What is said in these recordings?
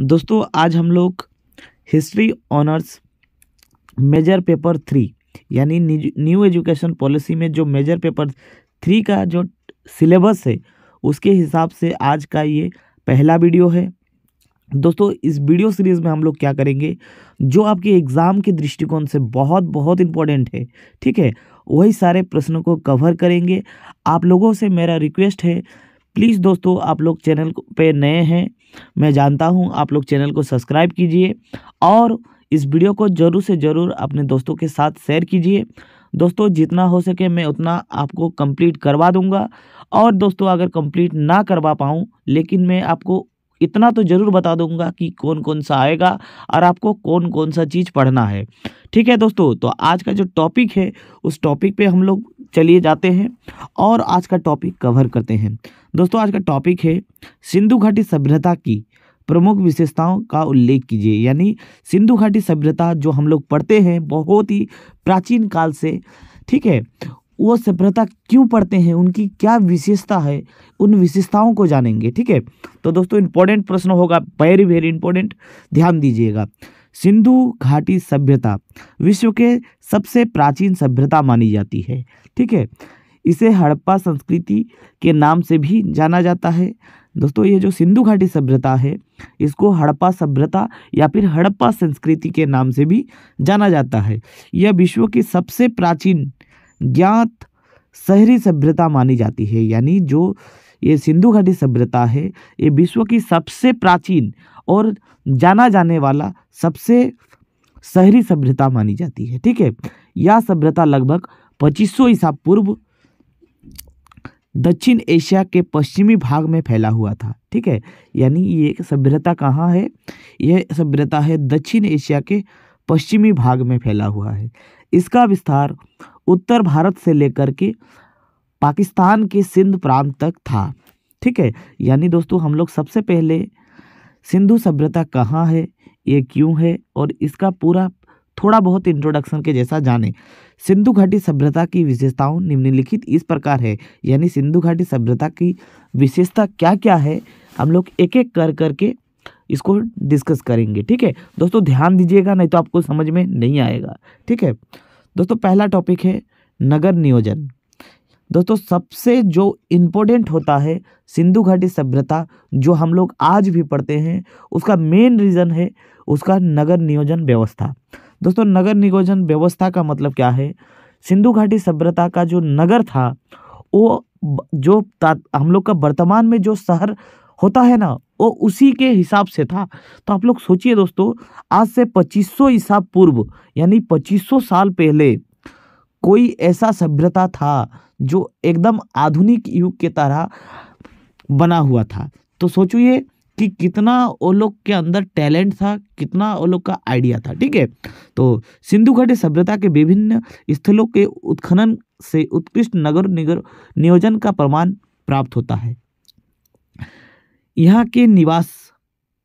दोस्तों आज हम लोग history honours major paper three यानी न्यू एजुकेशन पॉलिसी में जो मेजर पेपर थ्री का जो सिलेबस है उसके हिसाब से आज का ये पहला वीडियो है दोस्तों इस वीडियो सीरीज़ में हम लोग क्या करेंगे जो आपके एग्ज़ाम के दृष्टिकोण से बहुत बहुत इम्पोर्टेंट है ठीक है वही सारे प्रश्नों को कवर करेंगे आप लोगों से मेरा रिक्वेस्ट है प्लीज़ दोस्तों आप लोग चैनल पे नए हैं मैं जानता हूँ आप लोग चैनल को सब्सक्राइब कीजिए और इस वीडियो को ज़रूर से ज़रूर अपने दोस्तों के साथ शेयर कीजिए दोस्तों जितना हो सके मैं उतना आपको कंप्लीट करवा दूंगा और दोस्तों अगर कंप्लीट ना करवा पाऊँ लेकिन मैं आपको इतना तो ज़रूर बता दूंगा कि कौन कौन सा आएगा और आपको कौन कौन सा चीज़ पढ़ना है ठीक है दोस्तों तो आज का जो टॉपिक है उस टॉपिक पे हम लोग चलिए जाते हैं और आज का टॉपिक कवर करते हैं दोस्तों आज का टॉपिक है सिंधु घाटी सभ्यता की प्रमुख विशेषताओं का उल्लेख कीजिए यानी सिंधु घाटी सभ्यता जो हम लोग पढ़ते हैं बहुत ही प्राचीन काल से ठीक है वो सभ्यता क्यों पढ़ते हैं उनकी क्या विशेषता है उन विशेषताओं को जानेंगे ठीक है तो दोस्तों इंपॉर्टेंट प्रश्न होगा वेरी वेरी इंपॉर्टेंट ध्यान दीजिएगा सिंधु घाटी सभ्यता विश्व के सबसे प्राचीन सभ्यता मानी जाती है ठीक है इसे हड़प्पा संस्कृति के नाम से भी जाना जाता है दोस्तों ये जो सिंधु घाटी सभ्यता है इसको हड़प्पा सभ्यता या फिर हड़प्पा संस्कृति के नाम से भी जाना जाता है यह विश्व की सबसे प्राचीन ज्ञात शहरी सभ्यता मानी जाती है यानी जो ये सिंधु घाटी सभ्यता है ये विश्व की सबसे प्राचीन और जाना जाने वाला सबसे शहरी सभ्यता मानी जाती है ठीक है यह सभ्यता लगभग 2500 ईसा पूर्व दक्षिण एशिया के पश्चिमी भाग में फैला हुआ था ठीक है यानी ये सभ्यता कहाँ है यह सभ्यता है दक्षिण एशिया के पश्चिमी भाग में फैला हुआ है इसका विस्तार उत्तर भारत से लेकर के पाकिस्तान के सिंध प्रांत तक था ठीक है यानी दोस्तों हम लोग सबसे पहले सिंधु सभ्यता कहाँ है ये क्यों है और इसका पूरा थोड़ा बहुत इंट्रोडक्शन के जैसा जाने सिंधु घाटी सभ्यता की विशेषताओं निम्नलिखित इस प्रकार है यानी सिंधु घाटी सभ्यता की विशेषता क्या क्या है हम लोग एक एक कर करके इसको डिस्कस करेंगे ठीक है दोस्तों ध्यान दीजिएगा नहीं तो आपको समझ में नहीं आएगा ठीक है दोस्तों पहला टॉपिक है नगर नियोजन दोस्तों सबसे जो इम्पोर्टेंट होता है सिंधु घाटी सभ्यता जो हम लोग आज भी पढ़ते हैं उसका मेन रीज़न है उसका नगर नियोजन व्यवस्था दोस्तों नगर नियोजन व्यवस्था का मतलब क्या है सिंधु घाटी सभ्यता का जो नगर था वो जो हम लोग का वर्तमान में जो शहर होता है ना वो उसी के हिसाब से था तो आप लोग सोचिए दोस्तों आज से 2500 ईसा पूर्व यानी 2500 साल पहले कोई ऐसा सभ्यता था जो एकदम आधुनिक युग के तरह बना हुआ था तो सोचिए कि कितना वो लोग के अंदर टैलेंट था कितना वो लोग का आइडिया था ठीक है तो सिंधु घाटी सभ्यता के विभिन्न स्थलों के उत्खनन से उत्कृष्ट नगर निगर नियोजन का प्रमाण प्राप्त होता है यहाँ के निवास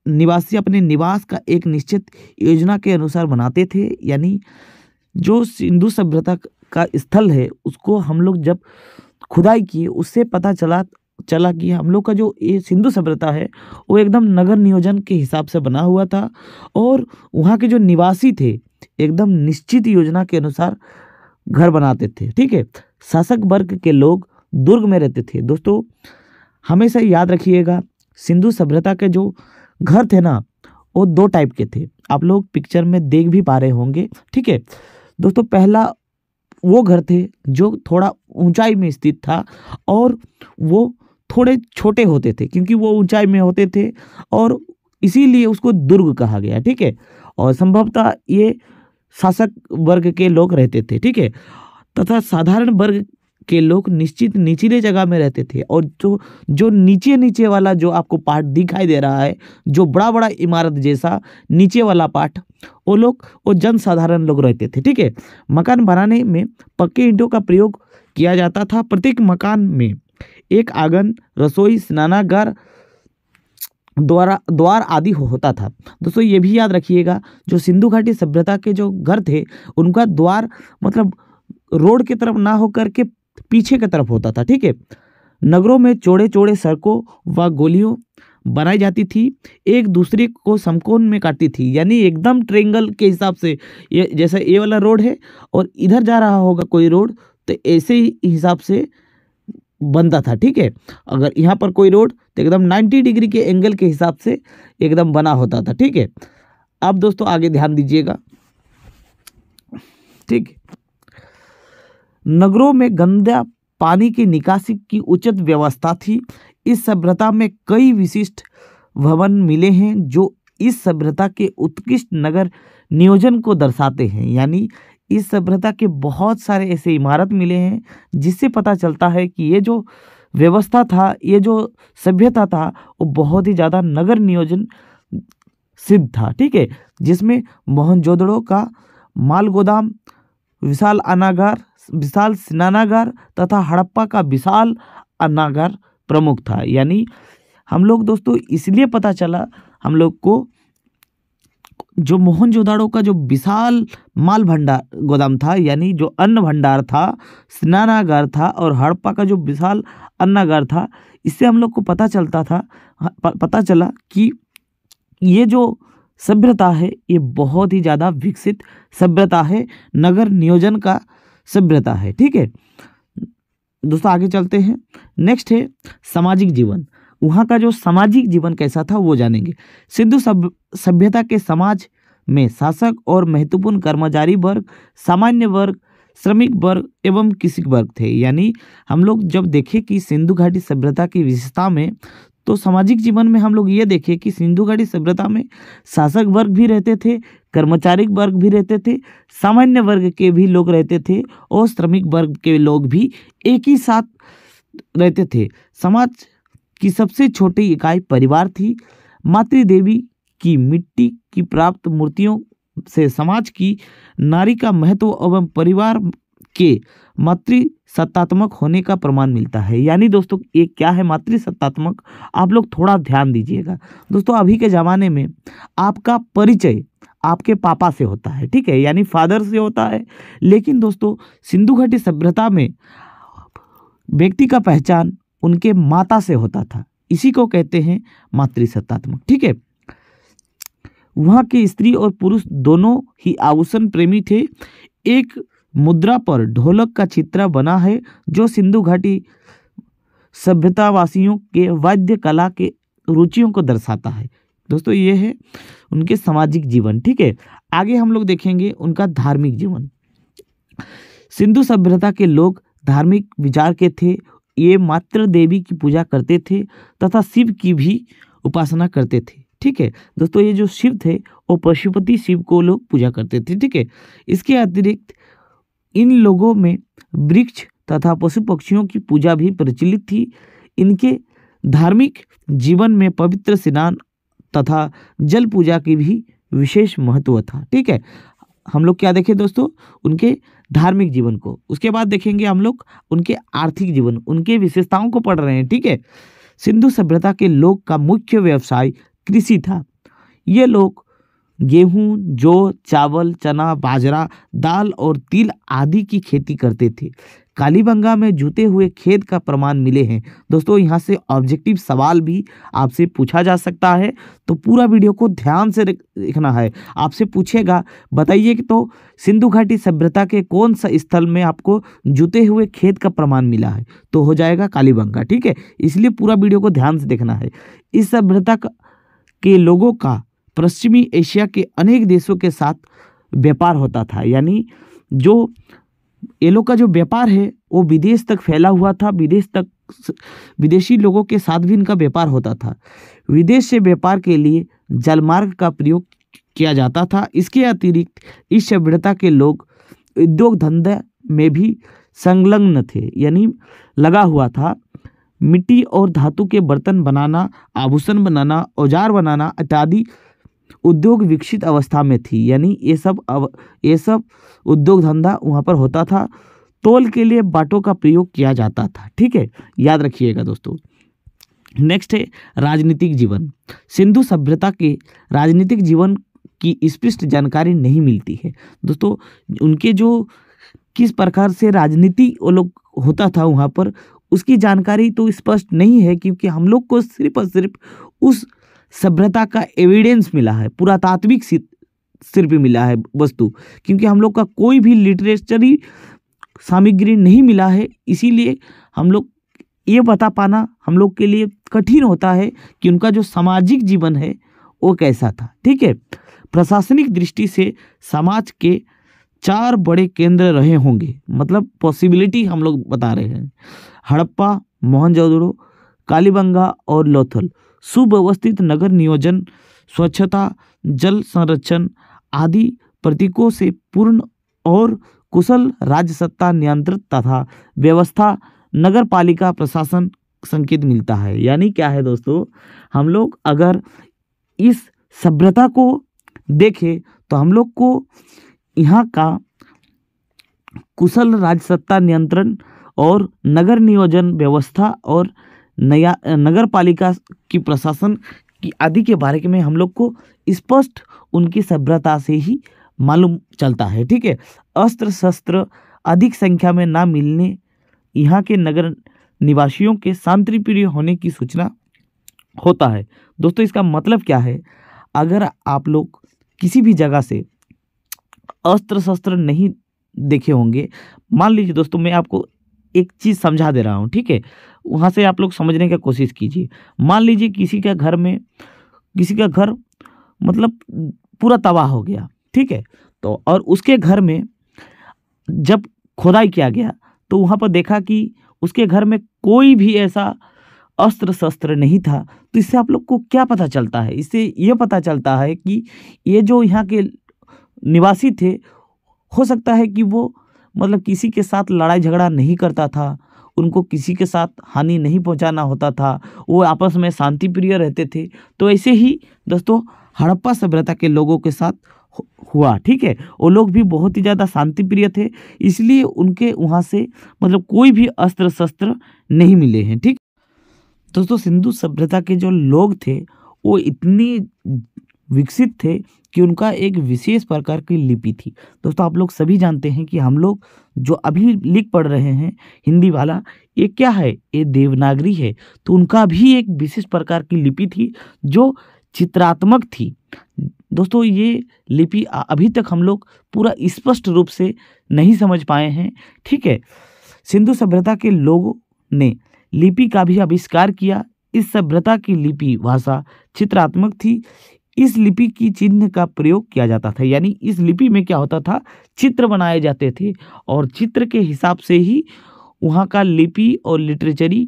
निवासी अपने निवास का एक निश्चित योजना के अनुसार बनाते थे यानी जो सिंधु सभ्यता का स्थल है उसको हम लोग जब खुदाई किए उससे पता चला चला कि हम लोग का जो ये सिंधु सभ्यता है वो एकदम नगर नियोजन के हिसाब से बना हुआ था और वहाँ के जो निवासी थे एकदम निश्चित योजना के अनुसार घर बनाते थे ठीक है शासक वर्ग के लोग दुर्ग में रहते थे दोस्तों हमेशा याद रखिएगा सिंधु सभ्यता के जो घर थे ना वो दो टाइप के थे आप लोग पिक्चर में देख भी पा रहे होंगे ठीक है दोस्तों पहला वो घर थे जो थोड़ा ऊंचाई में स्थित था और वो थोड़े छोटे होते थे क्योंकि वो ऊंचाई में होते थे और इसीलिए उसको दुर्ग कहा गया ठीक है और संभवतः ये शासक वर्ग के लोग रहते थे ठीक है तथा साधारण वर्ग के लोग निश्चित निचले जगह में रहते थे और जो जो नीचे नीचे वाला जो आपको पार्ट दिखाई दे रहा है जो बड़ा बड़ा इमारत जैसा नीचे वाला पार्ट वो लोग वो जनसाधारण लोग रहते थे ठीक है मकान बनाने में पक्के ईंटों का प्रयोग किया जाता था प्रत्येक मकान में एक आंगन रसोई स्नानागार द्वारा द्वार आदि हो होता था दोस्तों ये भी याद रखिएगा जो सिंधु घाटी सभ्यता के जो घर थे उनका द्वार मतलब रोड की तरफ ना होकर के पीछे की तरफ होता था ठीक है नगरों में चौड़े चौड़े सड़कों व गोलियों बनाई जाती थी एक दूसरे को समकोण में काटती थी यानी एकदम ट्रेंगल के हिसाब से ये जैसे ये वाला रोड है और इधर जा रहा होगा कोई रोड तो ऐसे ही हिसाब से बनता था ठीक है अगर यहाँ पर कोई रोड तो एकदम 90 डिग्री के एंगल के हिसाब से एकदम बना होता था ठीक है अब दोस्तों आगे ध्यान दीजिएगा ठीक है नगरों में गंदा पानी की निकासी की उचित व्यवस्था थी इस सभ्यता में कई विशिष्ट भवन मिले हैं जो इस सभ्यता के उत्कृष्ट नगर नियोजन को दर्शाते हैं यानी इस सभ्यता के बहुत सारे ऐसे इमारत मिले हैं जिससे पता चलता है कि ये जो व्यवस्था था ये जो सभ्यता था वो बहुत ही ज़्यादा नगर नियोजन सिद्ध था ठीक है जिसमें मोहनजोदड़ो का माल गोदाम विशाल अनागार विशाल स्नानागार तथा हड़प्पा का विशाल अन्नागार प्रमुख था यानी हम लोग दोस्तों इसलिए पता चला हम लोग को जो मोहनजोदाड़ो का जो विशाल माल भंडार गोदाम था यानी जो अन्न भंडार था स्नानागार था और हड़प्पा का जो विशाल अन्नागार था इससे हम लोग को पता चलता था पता चला कि ये जो सभ्यता है ये बहुत ही ज़्यादा विकसित सभ्यता है नगर नियोजन का सभ्यता है ठीक है दोस्तों आगे चलते हैं नेक्स्ट है सामाजिक जीवन वहाँ का जो सामाजिक जीवन कैसा था वो जानेंगे सिंधु सभ्यता के समाज में शासक और महत्वपूर्ण कर्मचारी वर्ग सामान्य वर्ग श्रमिक वर्ग एवं कृषि वर्ग थे यानी हम लोग जब देखें कि सिंधु घाटी सभ्यता की विशेषता में तो सामाजिक जीवन में हम लोग ये देखें कि सिंधु घाटी सभ्यता में शासक वर्ग भी रहते थे कर्मचारी वर्ग भी रहते थे सामान्य वर्ग के भी लोग रहते थे और श्रमिक वर्ग के लोग भी एक ही साथ रहते थे समाज की सबसे छोटी इकाई परिवार थी मातृदेवी की मिट्टी की प्राप्त मूर्तियों से समाज की नारी का महत्व एवं परिवार के मातृ सत्तात्मक होने का प्रमाण मिलता है यानी दोस्तों ये क्या है मातृ सत्तात्मक आप लोग थोड़ा ध्यान दीजिएगा दोस्तों अभी के ज़माने में आपका परिचय आपके पापा से होता है ठीक है यानी फादर से होता है लेकिन दोस्तों सिंधु घाटी सभ्यता में व्यक्ति का पहचान उनके माता से होता था इसी को कहते हैं मातृसत्तात्मक ठीक है वहाँ के स्त्री और पुरुष दोनों ही आभूषण प्रेमी थे एक मुद्रा पर ढोलक का चित्र बना है जो सिंधु घाटी सभ्यतावासियों के वाद्य कला के रुचियों को दर्शाता है दोस्तों ये है उनके सामाजिक जीवन ठीक है आगे हम लोग देखेंगे उनका धार्मिक जीवन सिंधु सभ्यता के लोग धार्मिक विचार के थे ये मात्र देवी की पूजा करते थे तथा शिव की भी उपासना करते थे ठीक है दोस्तों ये जो शिव थे वो पशुपति शिव को लोग पूजा करते थे ठीक है इसके अतिरिक्त इन लोगों में वृक्ष तथा पशु पक्षियों की पूजा भी प्रचलित थी इनके धार्मिक जीवन में पवित्र स्नान तथा जल पूजा की भी विशेष महत्व था ठीक है हम लोग क्या देखें दोस्तों उनके धार्मिक जीवन को उसके बाद देखेंगे हम लोग उनके आर्थिक जीवन उनके विशेषताओं को पढ़ रहे हैं ठीक है सिंधु सभ्यता के लोग का मुख्य व्यवसाय कृषि था ये लोग गेहूँ जो चावल चना बाजरा दाल और तिल आदि की खेती करते थे कालीबंगा में जुते हुए खेत का प्रमाण मिले हैं दोस्तों यहाँ से ऑब्जेक्टिव सवाल भी आपसे पूछा जा सकता है तो पूरा वीडियो को ध्यान से देखना है आपसे पूछेगा बताइए कि तो सिंधु घाटी सभ्यता के कौन सा स्थल में आपको जुते हुए खेत का प्रमाण मिला है तो हो जाएगा कालीबंगा ठीक है इसलिए पूरा वीडियो को ध्यान से देखना है इस सभ्यता के लोगों का पश्चिमी एशिया के अनेक देशों के साथ व्यापार होता था यानी जो ये लोग का जो व्यापार है वो विदेश तक फैला हुआ था विदेश तक विदेशी लोगों के साथ भी इनका व्यापार होता था विदेश से व्यापार के लिए जलमार्ग का प्रयोग किया जाता था इसके अतिरिक्त इस सभ्यता के लोग उद्योग धंधे में भी संलग्न थे यानी लगा हुआ था मिट्टी और धातु के बर्तन बनाना आभूषण बनाना औजार बनाना इत्यादि उद्योग विकसित अवस्था में थी यानी ये सब अव ये सब उद्योग धंधा वहाँ पर होता था तोल के लिए बाटों का प्रयोग किया जाता था ठीक है याद रखिएगा दोस्तों नेक्स्ट है राजनीतिक जीवन सिंधु सभ्यता के राजनीतिक जीवन की स्पष्ट जानकारी नहीं मिलती है दोस्तों उनके जो किस प्रकार से राजनीति वो लोग होता था वहाँ पर उसकी जानकारी तो स्पष्ट नहीं है क्योंकि हम लोग को सिर्फ और सिर्फ उस सभ्यता का एविडेंस मिला है पुरातात्विक सिर पर मिला है वस्तु क्योंकि हम लोग का कोई भी लिटरेचरी सामग्री नहीं मिला है इसीलिए हम लोग ये बता पाना हम लोग के लिए कठिन होता है कि उनका जो सामाजिक जीवन है वो कैसा था ठीक है प्रशासनिक दृष्टि से समाज के चार बड़े केंद्र रहे होंगे मतलब पॉसिबिलिटी हम लोग बता रहे हैं हड़प्पा मोहनजोदड़ो कालीबंगा और लोथल सुव्यवस्थित नगर नियोजन स्वच्छता जल संरक्षण आदि प्रतीकों से पूर्ण और कुशल राज्य सत्ता नियंत्रित तथा व्यवस्था नगर पालिका प्रशासन संकेत मिलता है यानी क्या है दोस्तों हम लोग अगर इस सभ्यता को देखें तो हम लोग को यहाँ का कुशल राजसत्ता नियंत्रण और नगर नियोजन व्यवस्था और नया नगर पालिका की प्रशासन की आदि के बारे में हम लोग को स्पष्ट उनकी सभ्यता से ही मालूम चलता है ठीक है अस्त्र शस्त्र अधिक संख्या में ना मिलने यहाँ के नगर निवासियों के शांति प्रिय होने की सूचना होता है दोस्तों इसका मतलब क्या है अगर आप लोग किसी भी जगह से अस्त्र शस्त्र नहीं देखे होंगे मान लीजिए दोस्तों मैं आपको एक चीज़ समझा दे रहा हूँ ठीक है वहाँ से आप लोग समझने का कोशिश कीजिए मान लीजिए किसी का घर में किसी का घर मतलब पूरा तबाह हो गया ठीक है तो और उसके घर में जब खुदाई किया गया तो वहाँ पर देखा कि उसके घर में कोई भी ऐसा अस्त्र शस्त्र नहीं था तो इससे आप लोग को क्या पता चलता है इससे ये पता चलता है कि ये जो यहाँ के निवासी थे हो सकता है कि वो मतलब किसी के साथ लड़ाई झगड़ा नहीं करता था उनको किसी के साथ हानि नहीं पहुंचाना होता था वो आपस में शांति प्रिय रहते थे तो ऐसे ही दोस्तों हड़प्पा सभ्यता के लोगों के साथ हुआ ठीक है वो लोग भी बहुत ही ज़्यादा शांति प्रिय थे इसलिए उनके वहाँ से मतलब कोई भी अस्त्र शस्त्र नहीं मिले हैं ठीक दोस्तों सिंधु सभ्यता के जो लोग थे वो इतनी विकसित थे कि उनका एक विशेष प्रकार की लिपि थी दोस्तों आप लोग सभी जानते हैं कि हम लोग जो अभी लिख पढ़ रहे हैं हिंदी वाला ये क्या है ये देवनागरी है तो उनका भी एक विशेष प्रकार की लिपि थी जो चित्रात्मक थी दोस्तों ये लिपि अभी तक हम लोग पूरा स्पष्ट रूप से नहीं समझ पाए हैं ठीक है सिंधु सभ्यता के लोगों ने लिपि का भी आविष्कार किया इस सभ्यता की लिपि भाषा चित्रात्मक थी इस लिपि की चिन्ह का प्रयोग किया जाता था यानी इस लिपि में क्या होता था चित्र बनाए जाते थे और चित्र के हिसाब से ही वहाँ का लिपि और लिटरेचरी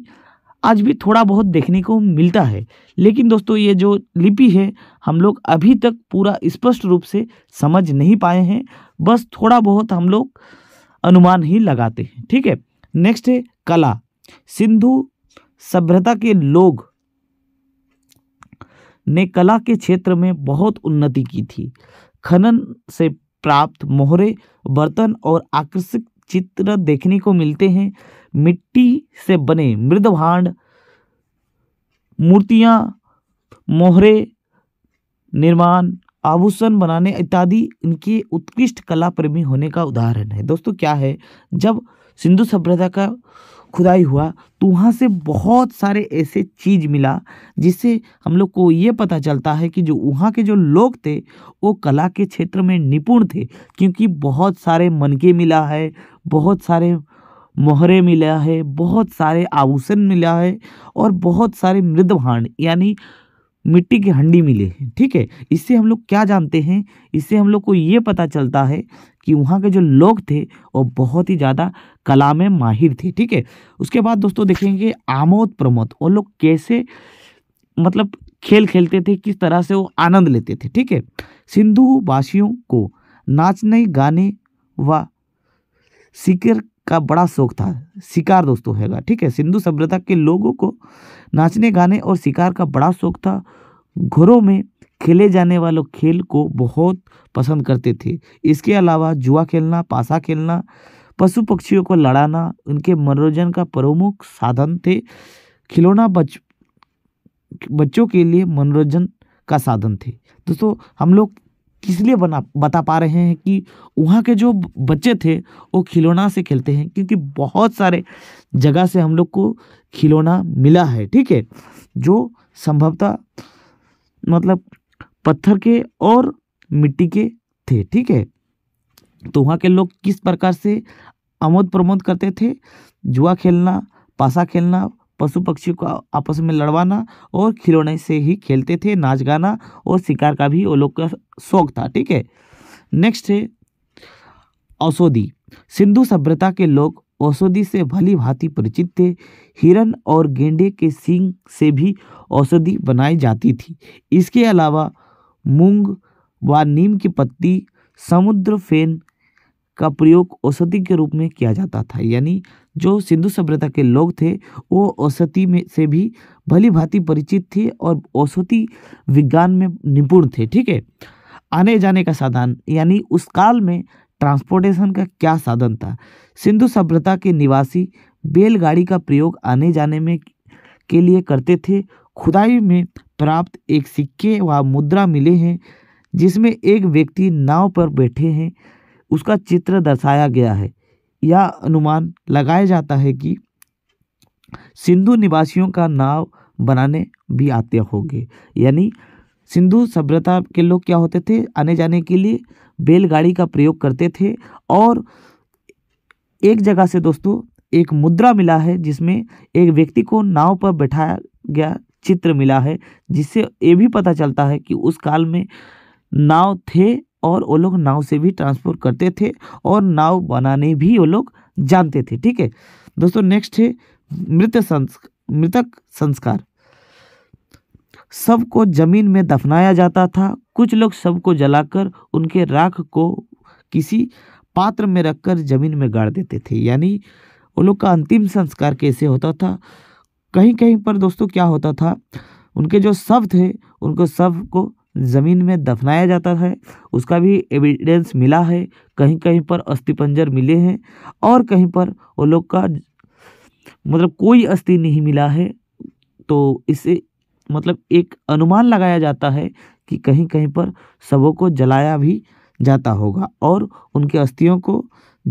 आज भी थोड़ा बहुत देखने को मिलता है लेकिन दोस्तों ये जो लिपि है हम लोग अभी तक पूरा स्पष्ट रूप से समझ नहीं पाए हैं बस थोड़ा बहुत हम लोग अनुमान ही लगाते हैं ठीक है नेक्स्ट है कला सिंधु सभ्यता के लोग ने कला के क्षेत्र में बहुत उन्नति की थी खनन से प्राप्त मोहरे बर्तन और आकर्षक चित्र देखने को मिलते हैं मिट्टी से बने मृदभांड मूर्तियाँ मोहरे निर्माण आभूषण बनाने इत्यादि इनके उत्कृष्ट कला प्रेमी होने का उदाहरण है दोस्तों क्या है जब सिंधु सभ्यता का खुदाई हुआ तो वहाँ से बहुत सारे ऐसे चीज़ मिला जिससे हम लोग को ये पता चलता है कि जो वहाँ के जो लोग थे वो कला के क्षेत्र में निपुण थे क्योंकि बहुत सारे मनके मिला है बहुत सारे मोहरे मिला है बहुत सारे आभूषण मिला है और बहुत सारे मृदभांड यानी मिट्टी की हंडी मिले हैं ठीक है इससे हम लोग क्या जानते हैं इससे हम लोग को ये पता चलता है कि वहाँ के जो लोग थे वो बहुत ही ज़्यादा कला में माहिर थे ठीक है उसके बाद दोस्तों देखेंगे आमोद प्रमोद वो लोग कैसे मतलब खेल खेलते थे किस तरह से वो आनंद लेते थे ठीक है सिंधु वासियों को नाचने गाने व सिकर का बड़ा शौक था शिकार दोस्तों हैगा ठीक है सिंधु सभ्यता के लोगों को नाचने गाने और शिकार का बड़ा शौक था घरों में खेले जाने वालों खेल को बहुत पसंद करते थे इसके अलावा जुआ खेलना पासा खेलना पशु पक्षियों को लड़ाना उनके मनोरंजन का प्रमुख साधन थे खिलौना बच बच्चों के लिए मनोरंजन का साधन थे दोस्तों हम लोग किस लिए बना बता पा रहे हैं कि वहाँ के जो बच्चे थे वो खिलौना से खेलते हैं क्योंकि बहुत सारे जगह से हम लोग को खिलौना मिला है ठीक है जो संभवतः मतलब पत्थर के और मिट्टी के थे ठीक है तो वहाँ के लोग किस प्रकार से आमोद प्रमोद करते थे जुआ खेलना पासा खेलना पशु पक्षियों को आपस में लड़वाना और खिलौने से ही खेलते थे नाच गाना और शिकार का भी वो लोग का शौक था ठीक है नेक्स्ट है औषधि सिंधु सभ्यता के लोग औषधि से भली भांति परिचित थे हिरन और गेंडे के सींग से भी औषधि बनाई जाती थी इसके अलावा मूंग व नीम की पत्ती समुद्र फेन का प्रयोग औषधि के रूप में किया जाता था यानी जो सिंधु सभ्यता के लोग थे वो औषधि में से भी भली भांति परिचित थे और औषधि विज्ञान में निपुण थे ठीक है आने जाने का साधन यानी उस काल में ट्रांसपोर्टेशन का क्या साधन था सिंधु सभ्यता के निवासी बैलगाड़ी का प्रयोग आने जाने में के लिए करते थे खुदाई में प्राप्त एक सिक्के व मुद्रा मिले हैं जिसमें एक व्यक्ति नाव पर बैठे हैं उसका चित्र दर्शाया गया है यह अनुमान लगाया जाता है कि सिंधु निवासियों का नाव बनाने भी आते होंगे यानी सिंधु सभ्यता के लोग क्या होते थे आने जाने के लिए बैलगाड़ी का प्रयोग करते थे और एक जगह से दोस्तों एक मुद्रा मिला है जिसमें एक व्यक्ति को नाव पर बैठाया गया चित्र मिला है जिससे ये भी पता चलता है कि उस काल में नाव थे और वो लोग नाव से भी ट्रांसपोर्ट करते थे और नाव बनाने भी वो लोग जानते थे ठीक है दोस्तों नेक्स्ट है मृत संस्कार मृतक संस्कार सबको जमीन में दफनाया जाता था कुछ लोग सबको जलाकर उनके राख को किसी पात्र में रखकर जमीन में गाड़ देते थे यानी वो लोग का अंतिम संस्कार कैसे होता था कहीं कहीं पर दोस्तों क्या होता था उनके जो शव थे उनको शव को ज़मीन में दफनाया जाता है उसका भी एविडेंस मिला है कहीं कहीं पर अस्थि पंजर मिले हैं और कहीं पर वो लोग का मतलब कोई अस्थि नहीं मिला है तो इसे मतलब एक अनुमान लगाया जाता है कि कहीं कहीं पर सबों को जलाया भी जाता होगा और उनके अस्थियों को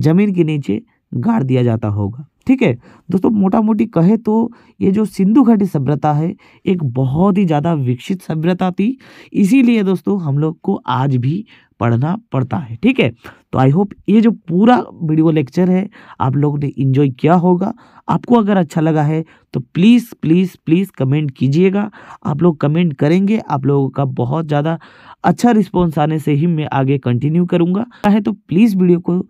ज़मीन के नीचे गाड़ दिया जाता होगा ठीक है दोस्तों मोटा मोटी कहे तो ये जो सिंधु घाटी सभ्यता है एक बहुत ही ज़्यादा विकसित सभ्यता थी इसीलिए दोस्तों हम लोग को आज भी पढ़ना पड़ता है ठीक है तो आई होप ये जो पूरा वीडियो लेक्चर है आप लोगों ने इन्जॉय किया होगा आपको अगर अच्छा लगा है तो प्लीज़ प्लीज़ प्लीज़ कमेंट कीजिएगा आप लोग कमेंट करेंगे आप लोगों का बहुत ज़्यादा अच्छा रिस्पॉन्स आने से ही मैं आगे कंटिन्यू करूँगा चाहे तो प्लीज़ वीडियो को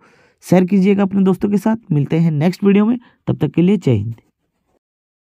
शेयर कीजिएगा अपने दोस्तों के साथ मिलते हैं नेक्स्ट वीडियो में तब तक के लिए जय हिंद